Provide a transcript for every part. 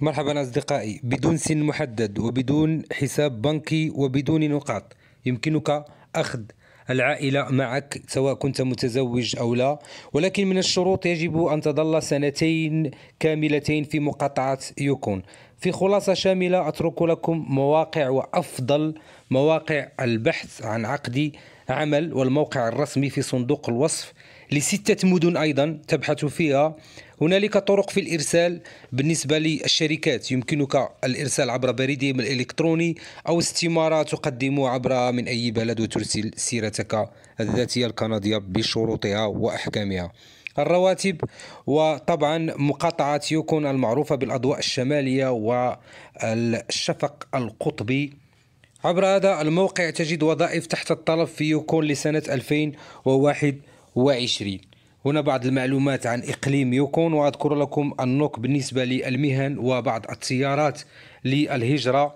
مرحبا أصدقائي بدون سن محدد وبدون حساب بنكي وبدون نقاط يمكنك أخذ العائلة معك سواء كنت متزوج أو لا ولكن من الشروط يجب أن تظل سنتين كاملتين في مقاطعة يوكون في خلاصة شاملة أترك لكم مواقع وأفضل مواقع البحث عن عقد عمل والموقع الرسمي في صندوق الوصف لستة مدن أيضا تبحث فيها هنالك طرق في الإرسال بالنسبة للشركات يمكنك الإرسال عبر بريدهم الإلكتروني أو استمارة تقدم عبرها من أي بلد وترسل سيرتك الذاتية الكندية بشروطها وأحكامها الرواتب وطبعا مقاطعة يوكون المعروفة بالأضواء الشمالية والشفق القطبي عبر هذا الموقع تجد وظائف تحت الطلب في يوكون لسنة 2021 هنا بعض المعلومات عن إقليم يوكون وأذكر لكم النوك بالنسبة للمهن وبعض التيارات للهجرة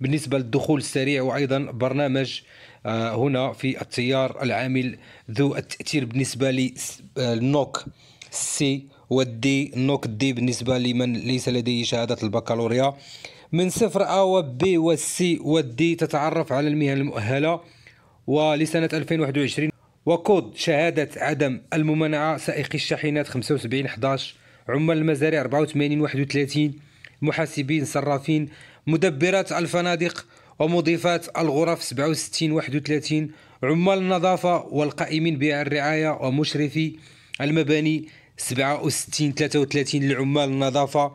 بالنسبة للدخول السريع وأيضا برنامج آه، هنا في التيار العامل ذو التاثير بالنسبه للنوك آه، سي والدي نوك دي بالنسبه لمن ليس لديه شهاده البكالوريا من صفر ا وبي والسي والدي تتعرف على المهن المؤهله ولسنه 2021 وكود شهاده عدم الممانعه سائقي الشاحنات 75 11 عمال المزارع 84 31 محاسبين صرافين مدبرات الفنادق ومضيفات الغرف 67 31 عمال النظافة والقائمين بالرعاية ومشرفي المباني 67 33 لعمال النظافة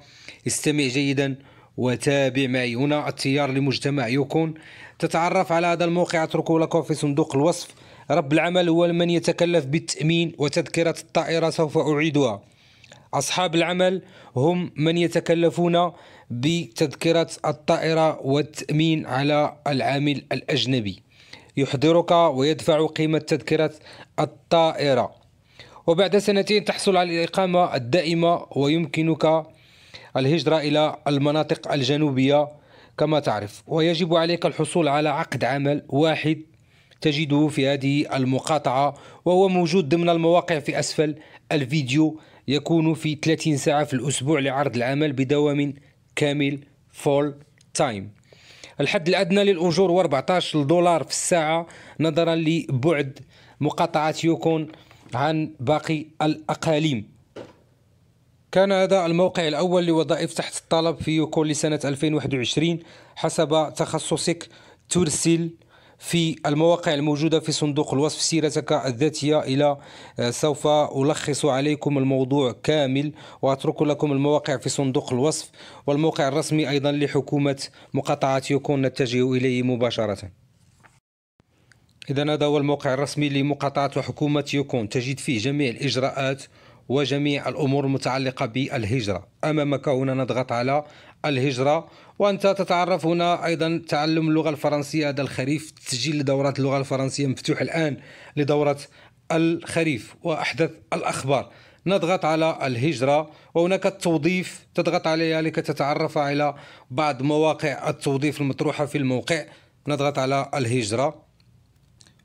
استمع جيدا وتابع معي هنا التيار لمجتمع يكون تتعرف على هذا الموقع اتركه لكم في صندوق الوصف رب العمل هو من يتكلف بالتأمين وتذكرة الطائرة سوف أعيدها أصحاب العمل هم من يتكلفون بتذكرة الطائرة والتأمين على العامل الأجنبي يحضرك ويدفع قيمة تذكرة الطائرة وبعد سنتين تحصل على الإقامة الدائمة ويمكنك الهجرة إلى المناطق الجنوبية كما تعرف ويجب عليك الحصول على عقد عمل واحد تجده في هذه المقاطعة وهو موجود ضمن المواقع في أسفل الفيديو يكون في 30 ساعة في الأسبوع لعرض العمل بدوام كامل فول تايم الحد الأدنى للأجور هو 14 دولار في الساعة نظرا لبعد مقاطعة يوكون عن باقي الأقاليم كان هذا الموقع الأول لوظائف تحت الطلب في يوكون لسنة 2021 حسب تخصصك ترسل في المواقع الموجودة في صندوق الوصف سيرتك الذاتية إلى آه، سوف ألخص عليكم الموضوع كامل وأترك لكم المواقع في صندوق الوصف والموقع الرسمي أيضا لحكومة مقاطعة يكون نتجه إليه مباشرة إذا هذا هو الموقع الرسمي لمقاطعة حكومة يكون تجد فيه جميع الإجراءات وجميع الأمور المتعلقة بالهجرة أمامك هنا نضغط على الهجرة وأنت تتعرف هنا أيضا تعلم اللغة الفرنسية هذا الخريف تسجيل لدورات اللغة الفرنسية مفتوح الآن لدورة الخريف وأحدث الأخبار نضغط على الهجرة وهناك التوظيف تضغط عليها لكي تتعرف على بعض مواقع التوظيف المطروحة في الموقع نضغط على الهجرة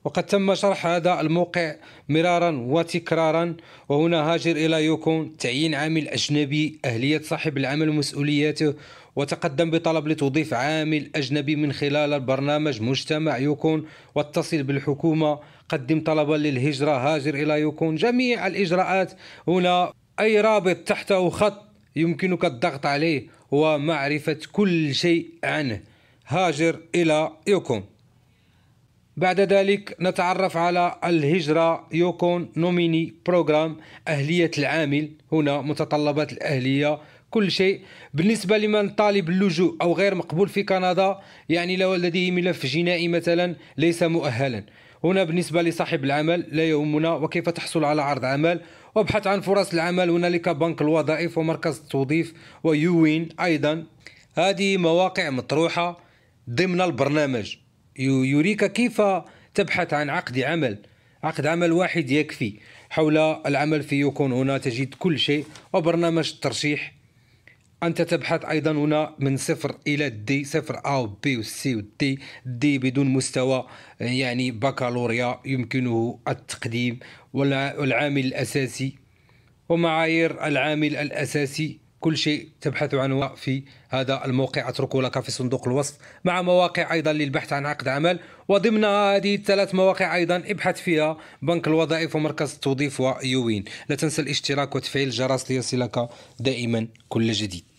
وقد تم شرح هذا الموقع مرارا وتكرارا وهنا هاجر إلى يوكون تعيين عامل أجنبي أهلية صاحب العمل ومسؤولياته وتقدم بطلب لتضيف عامل أجنبي من خلال البرنامج مجتمع يوكون واتصل بالحكومة قدم طلبا للهجرة هاجر إلى يوكون جميع الإجراءات هنا أي رابط تحته خط يمكنك الضغط عليه ومعرفة كل شيء عنه هاجر إلى يوكون بعد ذلك نتعرف على الهجرة يوكون نوميني بروغرام أهلية العامل هنا متطلبات الأهلية كل شيء بالنسبة لمن طالب اللجوء أو غير مقبول في كندا يعني لو لديه ملف جنائي مثلا ليس مؤهلا هنا بالنسبة لصاحب العمل لا يهمنا وكيف تحصل على عرض عمل وابحث عن فرص العمل هنالك بنك الوظائف ومركز التوظيف ويوين أيضا هذه مواقع مطروحة ضمن البرنامج يريك كيف تبحث عن عقد عمل عقد عمل واحد يكفي حول العمل في يكون هنا تجد كل شيء وبرنامج الترشيح أنت تبحث أيضا هنا من صفر إلى دي صفر أ سي و دي دي بدون مستوى يعني بكالوريا يمكنه التقديم والعامل الأساسي ومعايير العامل الأساسي كل شيء تبحث عنه في هذا الموقع اتركه لك في صندوق الوصف مع مواقع ايضا للبحث عن عقد عمل وضمن هذه الثلاث مواقع ايضا ابحث فيها بنك الوظائف ومركز التوظيف ويوين لا تنسى الاشتراك وتفعيل الجرس ليصلك دائما كل جديد